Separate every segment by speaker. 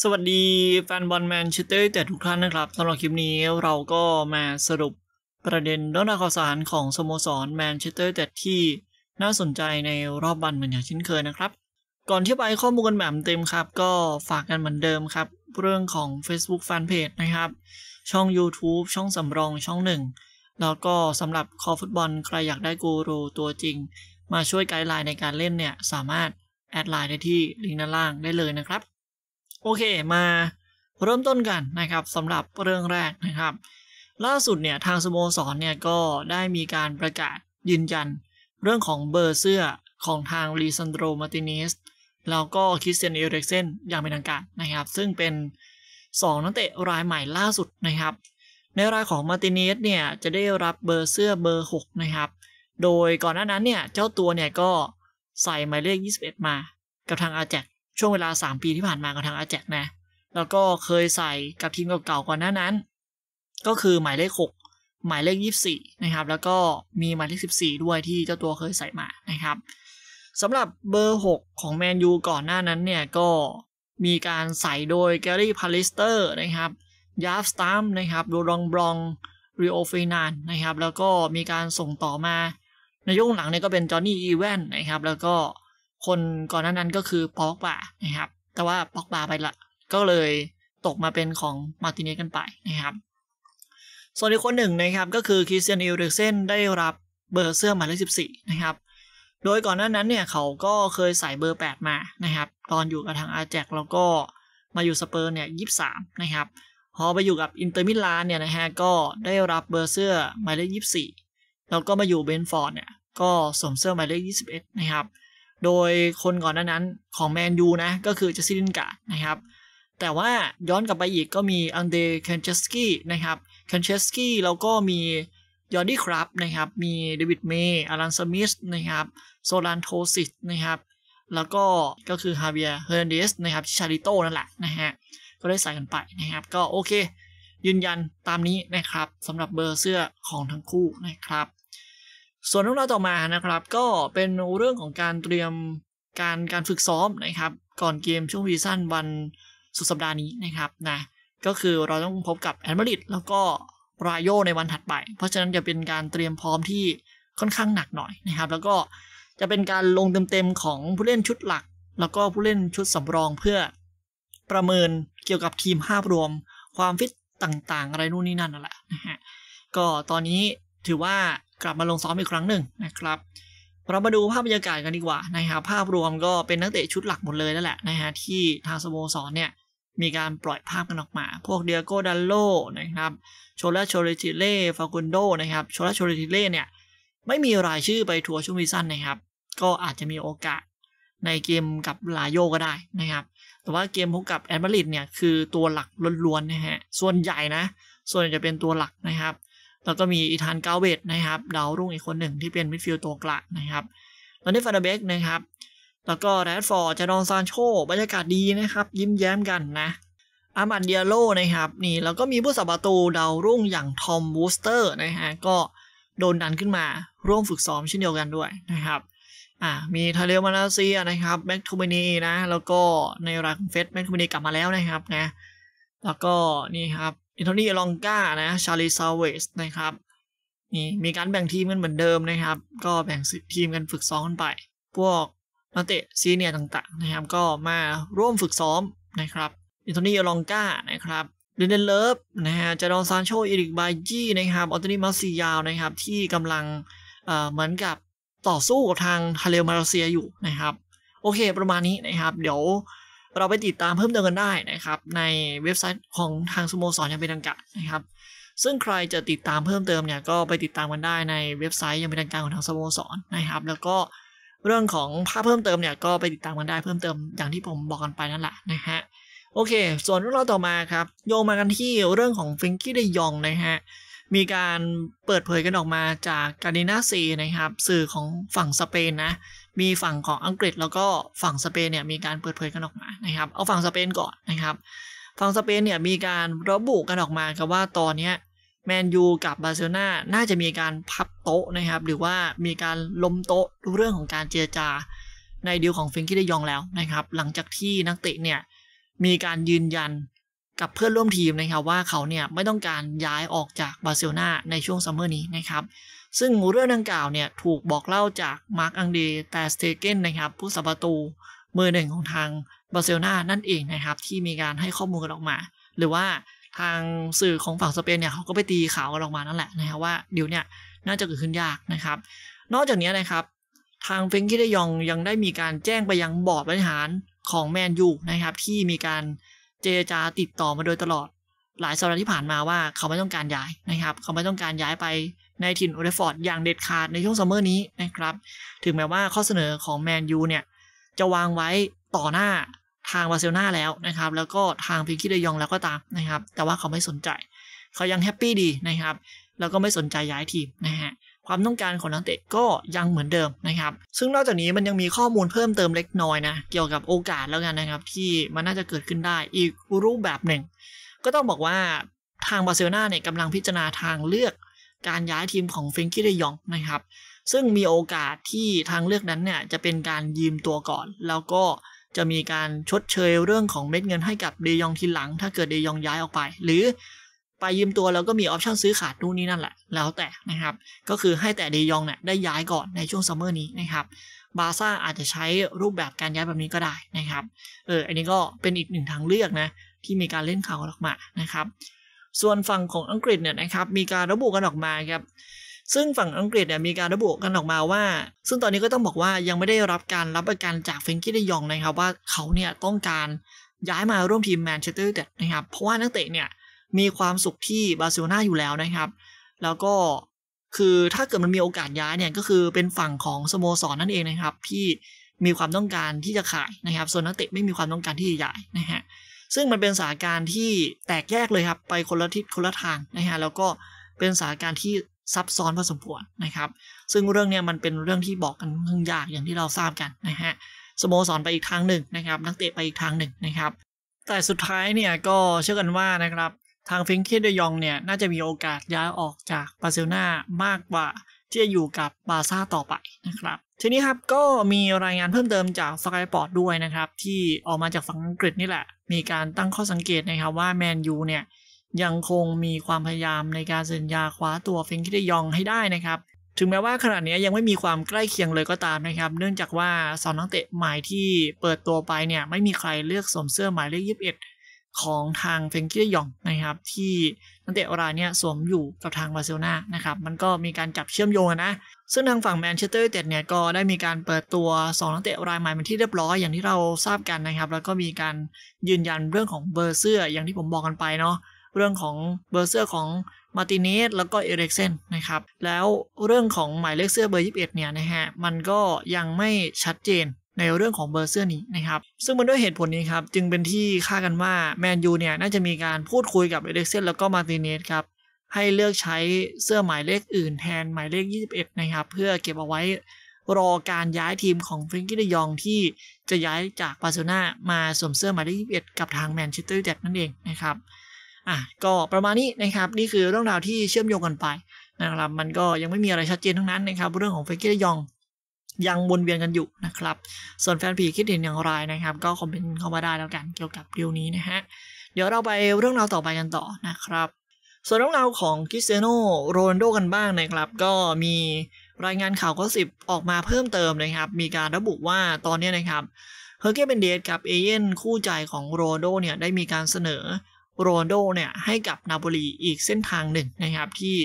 Speaker 1: สวัสดีแฟนบอลแมนเชสเตอร์แต่ทุกท่านนะครับสำหรับคลิปนี้เราก็มาสรุปประเด็นด้านข่าวสารของสโมสรแมนเชสเตอร์แต่ที่น่าสนใจในรอบบันเหมือนอย่างเช่นเคยนะครับ ก่อนที่ไปข้อมูลกันแบบเต็มครับก็ฝากกันเหมือนเดิมครับ เรื่องของ Facebook Fanpage นะครับ ช่อง YouTube ช่องสำรองช่องหนึ่งแล้วก็สำหรับคอฟุตบอลใครอยากได้กูรูตัวจริงมาช่วยไกด์ไลน์ในการเล่นเนี่ยสามารถแอดไลน์ได้ที่ลิงก์ด้านล่างได้เลยนะครับโอเคมาเริ่มต้นกันนะครับสำหรับเรื่องแรกนะครับ ล่าสุดเนี่ยทางสโมสรเนี่ยก็ได้มีการประกาศยืนยัน เรื่องของเบอร์เสื้อของทางลีซันโดรมาติเนส แล้วก็คริสเตียนเอเร็กเซนอย่างเป็นทางการนะครับ ซึ่งเป็น 2 นักเตะรายใหม่ล่าสุดนะครับ ในรายของมาติเนสเนี่ยจะได้รับเบอร์เสื้อเบอร์ 6 นะครับ โดยก่อนหน้านั้นเนี่ยเจ้าตัวเนี่ยก็ใส่หมายเลข 21 มากับทางอาแจกช่วงเวลา 3 ปีที่ผ่านมากับทางอาแจกนะแล้วก็เคยใส่กับทีมเก่าๆก่อนหน้านั้น ก็คือหมายเลข 6 หมายเลข 24 นะครับ แล้วก็มีหมายเลข 14 ด้วยที่เจ้าตัวเคยใส่มานะครับสำหรับเบอร์ 6 ของแมนยูก่อนหน้านั้นเนี่ยก็มีการใส่โดยแกรี่ พาลิสเตอร์นะครับยาฟสตัมนะครับดูรองบรองริโอเฟนานนะครับ แล้วก็มีการส่งต่อมา ในยุคหลังเนี่ยก็เป็นจอห์นนี่ อีแวนนะครับแล้วก็คนก่อนหน้านั้นก็คือปอกบานะครับ แต่ว่าปอกบาไปละ ก็เลยตกมาเป็นของมาติเนสกันไปนะครับ ส่วนอีกคนหนึ่งนะครับก็คือคริสเตียนเอลเด์เซนได้รับเบอร์เสื้อหมายเลขี่นะครับ โดยก่อนหน้านั้นเนี่ยเขาก็เคยใส่เบอร์ 8 มานะครับ ตอนอยู่กับทางอาแจกแล้วก็มาอยู่สเปอร์เนี่ยามนะครับ พอไปอยู่กับอินเตอร์มิลานเนี่ยนะฮะก็ได้รับเบอร์เสื้อหมายเลขยี่สี่แล้วก็มาอยู่เบนฟอร์ดเนี่ยก็สวมเสื้อหมายเลขยี่สิบเอ็ดนะครับโดยคนก่อนนั้น ของแมนยูนะ ก็คือเจสซี่ลินกานะครับ แต่ว่าย้อนกลับไปอีกก็มีอังเดรคันเชสกี้นะครับคันเชสกี้แล้วก็มียอร์ดี้ครับนะครับ มีเดวิดเมย์อารันสมิธนะครับโซลันโทซิตนะครับ แล้วก็ก็คือฮาเวียเฮอร์เดสนะครับชาริโตนั่นแหละนะฮะก็ได้ใส่กันไปนะครับก็โอเคยืนยันตามนี้นะครับสำหรับเบอร์เสื้อของทั้งคู่นะครับส่วนเรื่องราวต่อมานะครับ ก็เป็นเรื่องของการเตรียมการการฝึกซ้อมนะครับ ก่อนเกมช่วงวีซั่นวันสุดสัปดาห์นี้นะครับนะก็คือเราต้องพบกับแอนมาริดแล้วก็รายโยในวันถัดไป เพราะฉะนั้นจะเป็นการเตรียมพร้อมที่ค่อนข้างหนักหน่อยนะครับ แล้วก็จะเป็นการลงเต็มๆของผู้เล่นชุดหลัก แล้วก็ผู้เล่นชุดสำรองเพื่อประเมินเกี่ยวกับทีมภาพ รวม ความฟิตต่างๆอะไรนู่นนี่นั่นนั่นแหละนะฮะก็ตอนนี้ถือว่ากลับมาลงซ้อมอีกครั้งหนึ่งนะครับเรามาดูภาพบรรยากาศกันดีกว่านะครับภาพรวมก็เป็นนักเตะชุดหลักหมดเลยแล้วแหละนะฮะที่ทางสโมสรเนี่ยมีการปล่อยภาพกันออกมา พวกเดียโกดัลโลนะครับโชลาโชริติเล่ฟากุนโดนะครับโชลาโชริติเล่เนี่ยไม่มีรายชื่อไปทัวร์ช่วงวีซั่นนะครับ ก็อาจจะมีโอกาสในเกมกับลาโยก็ได้นะครับแต่ว่าเกมพบกับแอตมาริดเนี่ยคือตัวหลักล้วนๆนะฮะส่วนใหญ่นะ ส่วนใหญ่จะเป็นตัวหลักนะครับแล้วก็มีอีธานกาเวตนะครับดาวรุ่งอีกคนหนึ่งที่เป็นมิดฟิลด์ตัวกลางนะครับ ตอนนี้ฟาดเบกนะครับแล้วก็แรดฟอร์ดจะดองซานโชบรรยากาศดีนะครับ ยิ้มแย้มกันนะ อามันเดียโลนะครับ นี่แล้วก็มีผู้สับประตูดาวรุ่งอย่างทอมบูสเตอร์นะฮะก็โดนดันขึ้นมาร่วมฝึกซ้อมเช่นเดียวกันด้วยนะครับอ่ามีทาเลมาลาเซียนะครับแม็กทูเบนีนะ แล้วก็ในรักเฟสแม็กทูเบนีกลับมาแล้วนะครับนะแล้วก็นี่ครับอินโทนี่ลองกานะชาลีซาเวส นะครับ นี่ มีการแบ่งทีมกันเหมือนเดิมนะครับ ก็แบ่งทีมกันฝึกซ้อมกันไป พวกนักเตะซีเนียร์ต่างๆ นะครับ ก็มาร่วมฝึกซ้อมนะครับอินโทนี่ลองกานะครับ เดนเลิฟ นะฮะจารอนซานโช อิริกบายจี่นะครับ ออตเทนีมาซียาวนะครับ ที่กำลังเหมือนกับต่อสู้กับทางฮาเลมาเลเซียอยู่นะครับ โอเค ประมาณนี้นะครับ เดี๋ยวเราไปติดตามเพิ่มเติมกันได้นะครับ ในเว็บไซต์ของทางสโมสรยังเป็นทางการนะครับ ซึ่งใครจะติดตามเพิ่มเติมเนี่ย ก็ไปติดตามกันได้ในเว็บไซต์ยังเป็นทางการของทางสโมสรนะครับ แล้วก็เรื่องของภาพเพิ่มเติมเนี่ยก็ไปติดตามกันได้เพิ่มเติมอย่างที่ผมบอกกันไปนั่นแหละนะฮะโอเค ส่วนเรื่องราวต่อมาครับ โยงมากันที่เรื่องของฟิงกี้เดยองนะฮะมีการเปิดเผยกันออกมาจากการินาซีนะครับ สื่อของฝั่งสเปนนะมีฝั่งของอังกฤษแล้วก็ฝั่งสเปนเนี่ยมีการเปิดเผยกันออกมานะครับ เอาฝั่งสเปนก่อนนะครับ ฝั่งสเปนเนี่ยมีการระบุกันออกมาครับว่าตอนนี้แมนยูกับบาร์เซโลนาน่าจะมีการพับโต๊ะนะครับ หรือว่ามีการล้มโต๊ะเรื่องของการเจรจาในดีลของฟิงกี้ได้ยองแล้วนะครับ หลังจากที่นักเตะเนี่ยมีการยืนยันกับเพื่อนร่วมทีมนะครับว่าเขาเนี่ยไม่ต้องการย้ายออกจากบาร์เซโลนาในช่วงซัมเมอร์นี้นะครับซึ่งเรื่องดังกล่าวเนี่ยถูกบอกเล่าจากมาร์กอังเดแตสเทเกน นะครับ ผู้สับประตูมือหนึ่งของทางบาร์เซโลนานั่นเองนะครับที่มีการให้ข้อมูลกันออกมา หรือว่าทางสื่อของฝั่งสเปนเนี่ยเขาก็ไปตีข่าวกันออกมานั่นแหละนะครับว่าเดี๋ยวเนี่ยน่าจะเกิดขึ้นยากนะครับ นอกจากนี้นะครับ ทางเฟงกี้เดยองยังได้มีการแจ้งไปยังบอร์ดบริหารของแมนยูนะครับที่มีการเจรจาติดต่อมาโดยตลอดหลายสัปดาห์ที่ผ่านมาว่าเขาไม่ต้องการย้ายนะครับ เขาไม่ต้องการย้ายไปในถิ่นโอเดฟอร์ดอย่างเด็ดขาดในช่วงซัมเมอร์นี้นะครับ ถึงแม้ว่าข้อเสนอของแมนยูเนี่ยจะวางไว้ต่อหน้าทางบาร์เซโลนาแล้วนะครับแล้วก็ทางพิงคิดเดยองแล้วก็ตามนะครับ แต่ว่าเขาไม่สนใจ เขายังแฮปปี้ดีนะครับ แล้วก็ไม่สนใจย้ายทีมนะฮะความต้องการของนักเตะก็ยังเหมือนเดิมนะครับ ซึ่งนอกจากนี้มันยังมีข้อมูลเพิ่มเติมเล็กน้อยนะเกี่ยวกับโอกาสแล้วกันนะครับ ที่มันน่าจะเกิดขึ้นได้อีกรูปแบบหนึ่งก็ต้องบอกว่าทางบาร์เซโลนาเนี่ยกำลังพิจารณาทางเลือกการย้ายทีมของเฟงกี้เดยองนะครับ ซึ่งมีโอกาสที่ทางเลือกนั้นเนี่ยจะเป็นการยืมตัวก่อน แล้วก็จะมีการชดเชยเรื่องของเม็ดเงินให้กับเดยองทีหลัง ถ้าเกิดเดยองย้ายออกไป หรือไปยืมตัวแล้วก็มีออปชั่นซื้อขาดนู่นนี่นั่นแหละ แล้วแต่นะครับ ก็คือให้แต่เดยองเนี่ยได้ย้ายก่อนในช่วงซัมเมอร์นี้นะครับบาซ่าอาจจะใช้รูปแบบการย้ายแบบนี้ก็ได้นะครับ เอออันนี้ก็เป็นอีกหนึ่งทางเลือกนะที่มีการเล่นข่าวออกมานะครับ ส่วนฝั่งของอังกฤษเนี่ยนะครับ มีการระบุกันออกมาครับ ซึ่งฝั่งอังกฤษเนี่ยมีการระบุกันออกมาว่า ซึ่งตอนนี้ก็ต้องบอกว่ายังไม่ได้รับการรับประกันจากเฟนกี้ดยองนะครับ ว่าเขาเนี่ยต้องการย้ายมาร่วมทีมแมนเชสเตอร์เต็ดนะครับ เพราะว่านักเตะเนี่ยมีความสุขที่บาร์เซโลนาอยู่แล้วนะครับ แล้วก็คือถ้าเกิดมันมีโอกาสย้ายเนี่ยก็คือเป็นฝั่งของสโมสรนนั่นเองนะครับ ที่มีความต้องการที่จะขายนะครับ ส่วนนักเตะไม่มีความต้องการที่จะย้ายนะฮะซึ่งมันเป็นสถานการณ์ที่แตกแยกเลยครับไปคนละทิศคนละทางนะฮะแล้วก็เป็นสถานการณ์ที่ซับซ้อนพอสมควรนะครับ ซึ่งเรื่องเนี้ยมันเป็นเรื่องที่บอกกันเรื่องยากอย่างที่เราทราบกันนะฮะสโมสรไปอีกทางหนึ่งนะครับนักเตะไปอีกทางหนึ่งนะครับแต่สุดท้ายเนี่ยก็เชื่อกันว่านะครับทางฟิงเคเดยองเนี่ยน่าจะมีโอกาสย้ายออกจากบาร์เซโลนามากกว่าที่จะอยู่กับบาซ่าต่อไปนะครับทีนี้ครับก็มีรายงานเพิ่มเติมจากสกายปอร์ตด้วยนะครับที่ออกมาจากฝั่งอังกฤษนี่แหละมีการตั้งข้อสังเกตนะครับว่าแมนยูเนี่ยยังคงมีความพยายามในการเซ็นยาคว้าตัวเฟน้ิดยองให้ได้นะครับ ถึงแม้ว่าขณะนี้ยังไม่มีความใกล้เคียงเลยก็ตามนะครับ เนื่องจากว่าสองนักเตะใหม่ที่เปิดตัวไปเนี่ยไม่มีใครเลือกสวมเสื้อหมายเลข21ของทางเฟงกียยองนะครับ ที่นักเตะรายเนี่ย สวมอยู่กับทางบาร์เซโลนานะครับมันก็มีการจับเชื่อมโยงนะซึ่งทางฝั่งแมนเชสเตอร์ยูไนเต็ดเนี่ยก็ได้มีการเปิดตัว 2นักเตะรายใหม่เป็นที่เรียบร้อยอย่างที่เราทราบกันนะครับ แล้วก็มีการยืนยันเรื่องของเบอร์เสื้ออย่างที่ผมบอกกันไปเนาะเรื่องของเบอร์เสื้อของมาติเนสแล้วก็เอเริกเซนนะครับแล้วเรื่องของหมายเลขเสื้อเบอร์21เนี่ยนะฮะมันก็ยังไม่ชัดเจนในเรื่องของเบอร์เสื้อนี้นะครับ ซึ่งมันด้วยเหตุผลนี้ครับ จึงเป็นที่คาดกันว่าแมนยูเนี่ยน่าจะมีการพูดคุยกับเอเด็กเซนแล้วก็มาติเนสครับให้เลือกใช้เสื้อหมายเลขอื่นแทนหมายเลข 21 นะครับ เพื่อเก็บเอาไว้รอการย้ายทีมของฟิงกี้ดยองที่จะย้ายจากบาร์เซโลนามาสวมเสื้อหมายเลข21 กับทางแมนเชสเตอร์ยูไนเต็ดนั่นเองนะครับอ่ะก็ประมาณนี้นะครับนี่คือเรื่องราวที่เชื่อมโยงกันไปนะครับมันก็ยังไม่มีอะไรชัดเจนทั้งนั้นนะครับเรื่องของฟิงกี้ดยองยังวนเวียนกันอยู่นะครับ ส่วนแฟนผีคิดเห็นอย่างไรนะครับ ก็คอมเมนต์เข้ามาได้แล้วกันเกี่ยวกับเรื่องนี้นะฮะ เดี๋ยวเราไปเรื่องราวต่อไปกันต่อนะครับ ส่วนเรื่องราวของคริสเตียโนโรนโดกันบ้างนะครับ ก็มีรายงานข่าวก็สิบออกมาเพิ่มเติมนะครับ มีการระบุว่าตอนนี้นะครับเฮอร์เกเบนเดสกับเอเย่นคู่ใจของโรนโดเนี่ยได้มีการเสนอโรนโดเนี่ยให้กับนาโปลีอีกเส้นทางหนึ่งนะครับ ที่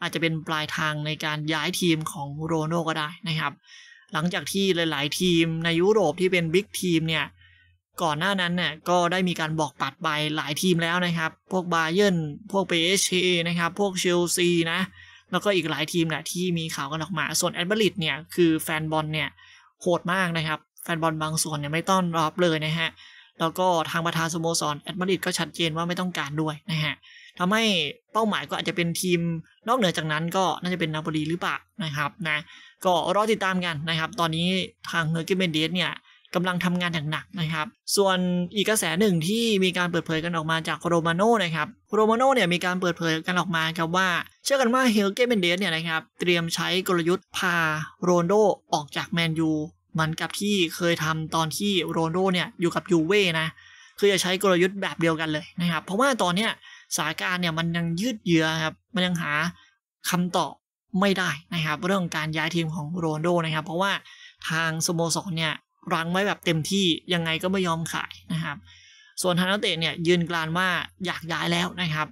Speaker 1: อาจจะเป็นปลายทางในการย้ายทีมของโรนโดก็ได้นะครับหลังจากที่หลาย ๆ ทีมในยุโรปที่เป็นบิ๊กทีมเนี่ย ก่อนหน้านั้นเนี่ยก็ได้มีการบอกปัดไปหลายทีมแล้วนะครับ พวกบาเยนพวกเปเชนะครับ พวกเชลซีนะ แล้วก็อีกหลายทีมแหละที่มีข่าวกันออกมา ส่วนแอดบริดเนี่ย คือแฟนบอลเนี่ยโหดมากนะครับ แฟนบอลบางส่วนเนี่ยไม่ต้อนรับเลยนะฮะ แล้วก็ทางประธานสโมสรแอดบริดก็ชัดเจนว่าไม่ต้องการด้วยนะฮะทำให้เป้าหมายก็อาจจะเป็นทีมนอกเหนือจากนั้นก็น่าจะเป็นนาโปลีหรือเปล่านะครับนะก็รอติดตามกันนะครับ ตอนนี้ทางเฮอร์กิเมนเดสเนี่ยกำลังทำงานหนักๆนะครับ ส่วนอีกกระแสหนึ่งที่มีการเปิดเผยกันออกมาจากโรมาโน่นะครับโรมาโน่เนี่ยมีการเปิดเผยกันออกมาครับว่า เชื่อกันว่าเฮลเกเบนเดสเนี่ยนะครับเตรียมใช้กลยุทธ์พาโรนโดออกจากแมนยูเหมือนกับที่เคยทำตอนที่โรนโดเนี่ยอยู่กับยูเว่นะคือจะใช้กลยุทธ์แบบเดียวกันเลยนะครับเพราะว่าตอนเนี้ยสถานการณ์เนี่ยมันยังยืดเยื้อครับมันยังหาคำตอบไม่ได้นะครับ เรื่องการย้ายทีมของโรนโดนะครับ เพราะว่าทางสโมสรเนี่ยรังไว้แบบเต็มที่ยังไงก็ไม่ยอมขายนะครับ ส่วนทางนักเตะเนี่ยยืนกรานว่าอยากย้ายแล้วนะครับ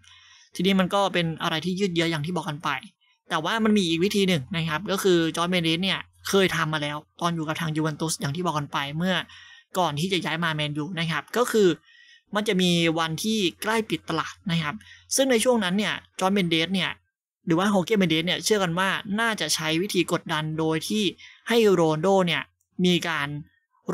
Speaker 1: ทีนี้มันก็เป็นอะไรที่ยืดเยื้ออย่างที่บอกกันไป แต่ว่ามันมีอีกวิธีหนึ่งนะครับ ก็คือจอร์เมเดสเนี่ยเคยทำมาแล้ว ตอนอยู่กับทางยูเวนตุสอย่างที่บอกกันไปเมื่อก่อนที่จะย้ายมาแมนยูนะครับก็คือมันจะมีวันที่ใกล้ปิดตลาดนะครับ ซึ่งในช่วงนั้นเนี่ยจอห์นเบนเดสเนี่ยหรือว่าโฮเกนเบนเดสเนี่ยเชื่อกันว่าน่าจะใช้วิธีกดดันโดยที่ให้โรนโดเนี่ยมีการ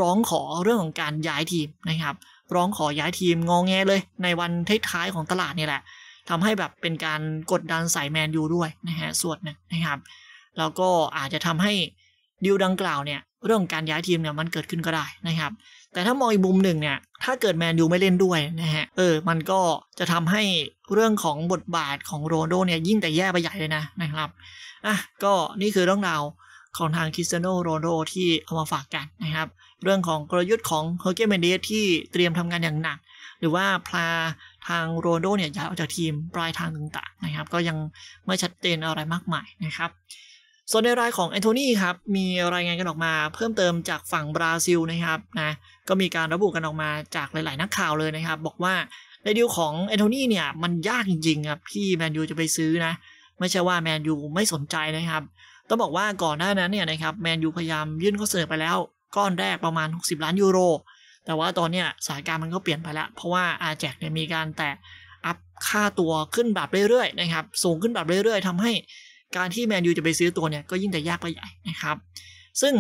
Speaker 1: ร้องขอเรื่องของการย้ายทีมนะครับ ร้องขอย้ายทีมงองแงเลย ในวันท้ายๆของตลาดนี่แหละทำให้แบบเป็นการกดดันใส่แมนยูด้วยนะฮะส่วนนนะครับแล้วก็อาจจะทำให้ดิวดังกล่าวเนี่ยเรื่องการย้ายทีมเนี่ยมันเกิดขึ้นก็ได้นะครับแต่ถ้ามองอีกมุมหนึ่งเนี่ย ถ้าเกิดแมนยูไม่เล่นด้วยนะฮะ เออ มันก็จะทำให้เรื่องของบทบาทของโรนโดเนี่ยยิ่งแต่แย่ไปใหญ่เลยนะ นะครับ อ่ะ ก็นี่คือเรื่องราวของทางคริสเตียโนโรนโดที่เอามาฝากกันนะครับ เรื่องของกลยุทธ์ของเฮอร์เกเมนเดสที่เตรียมทำงานอย่างหนัก หรือว่าพาทางโรนโดเนี่ยย้ายออกจากทีมปลายทางต่าง ๆ นะครับ ก็ยังไม่ชัดเจนอะไรมากมายนะครับส่วนในรายของแอนโทนีครับ มีรายงานกันออกมาเพิ่มเติมจากฝั่งบราซิลนะครับนะก็มีการระบุกันออกมาจากหลาย ๆ นักข่าวเลยนะครับ บอกว่าในดีลของแอนโทนีเนี่ย มันยากจริง ๆ ครับที่แมนยูจะไปซื้อนะ ไม่ใช่ว่าแมนยูไม่สนใจนะครับ ต้องบอกว่าก่อนหน้านั้นเนี่ยนะครับแมนยูพยายามยื่นข้อเสนอไปแล้วก้อนแรกประมาณ 60 ล้านยูโร แต่ว่าตอนเนี้ยสถานการณ์มันก็เปลี่ยนไปแล้วเพราะว่าอาแจกเนี่ยมีการแตะอัพค่าตัวขึ้นแบบเรื่อย ๆ นะครับสูงขึ้นแบบเรื่อย ๆ ทำให้การที่แมนยูจะไปซื้อตัวเนี่ยก็ยิ่งจะยากไปใหญ่นะครับ ซึ่ง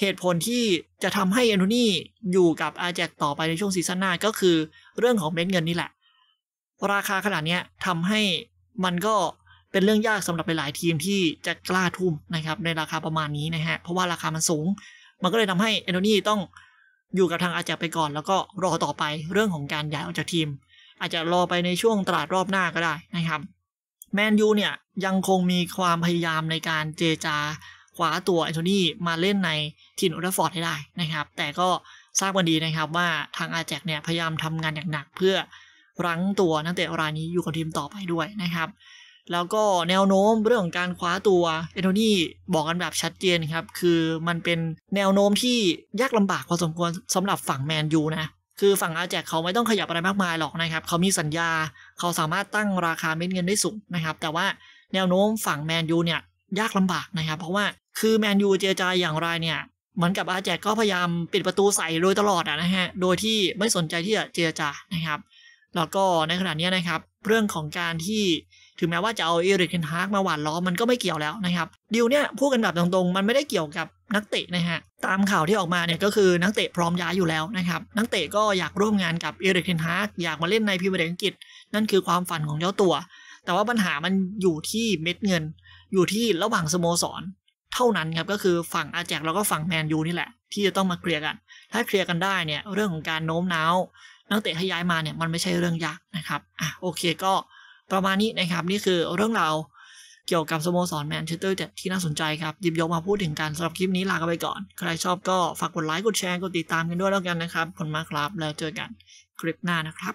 Speaker 1: เหตุผลที่จะทำให้แอนโทนี่อยู่กับอาแจกต่อไปในช่วงซีซั่นหน้าก็คือเรื่องของเม็ดเงินนี่แหละ ราคาขนาดนี้ทำให้มันก็เป็นเรื่องยากสำหรับหลายทีมที่จะกล้าทุ่มนะครับ ในราคาประมาณนี้นะฮะเพราะว่าราคามันสูง มันก็เลยทำให้แอนโทนี่ต้องอยู่กับทางอาแจกไปก่อน แล้วก็รอต่อไปเรื่องของการย้ายออกจากทีม อาจจะรอไปในช่วงตลาดรอบหน้าก็ได้นะครับแมนยูเนี่ยยังคงมีความพยายามในการเจจาคว้าตัวแอนโทนีมาเล่นในทีมอุลฟอร์ดให้ได้นะครับ แต่ก็ทราบกันดีนะครับว่าทางอาแจกเนี่ยพยายามทำงานอย่างหนัก เพื่อรั้งตัวนักเตะรายนี้อยู่กับทีมต่อไปด้วยนะครับ แล้วก็แนวโน้มเรื่องของการคว้าตัวเอนโทนี่บอกกันแบบชัดเจนครับคือมันเป็นแนวโน้มที่ยากลำบากพอสมควรสำหรับฝั่งแมนยูนะคือฝั่งอาแจกเขาไม่ต้องขยับอะไรมากมายหรอกนะครับ เขามีสัญญา เขาสามารถตั้งราคาเม็ดเงินได้สูงนะครับ แต่ว่าแนวโน้มฝั่งแมนยูเนี่ยยากลำบากนะครับ เพราะว่าคือแมนยูเจรจาอย่างไรเนี่ยเหมือนกับอาแจกก็พยายามปิดประตูใส่โดยตลอดนะฮะ โดยที่ไม่สนใจที่จะเจรจานะครับ แล้วก็ในขณะนี้นะครับเรื่องของการที่ถึงแม้ว่าจะเอาเอริกเทนฮากมาหวานล้อมมันก็ไม่เกี่ยวแล้วนะครับดีลเนี่ยพูดกันแบบตรงๆมันไม่ได้เกี่ยวกับนักเตะนะฮะตามข่าวที่ออกมาเนี่ยก็คือนักเตะพร้อมย้ายอยู่แล้วนะครับ นักเตะก็อยากร่วมงานกับเอริกเทนฮากอยากมาเล่นในพรีเมียร์ลีกอังกฤษ นั่นคือความฝันของเจ้าตัว แต่ว่าปัญหามันอยู่ที่เม็ดเงิน อยู่ที่ระหว่างสโมสรเท่านั้นครับก็คือฝั่งอาแจกแล้วก็ฝั่งแมนยูนี่แหละที่จะต้องมาเคลียร์กัน ถ้าเคลียร์กันได้เนี่ยเรื่องของการโน้มน้าวนักเตะให้ย้ายมาเนี่ยมันไม่ใช่เรื่องยากนะครับอ่ะโอเคก็ประมาณนี้นะครับนี่คือเรื่องราวเกี่ยวกับสโมสรแมนเชสเตอร์ที่น่าสนใจครับหยิบยกมาพูดถึงกันสำหรับคลิปนี้ลากไปก่อน ใครชอบก็ฝากกดไลค์กดแชร์กดติดตามกันด้วยแล้วกันนะครับคนมากครับ แล้วเจอกันคลิปหน้านะครับ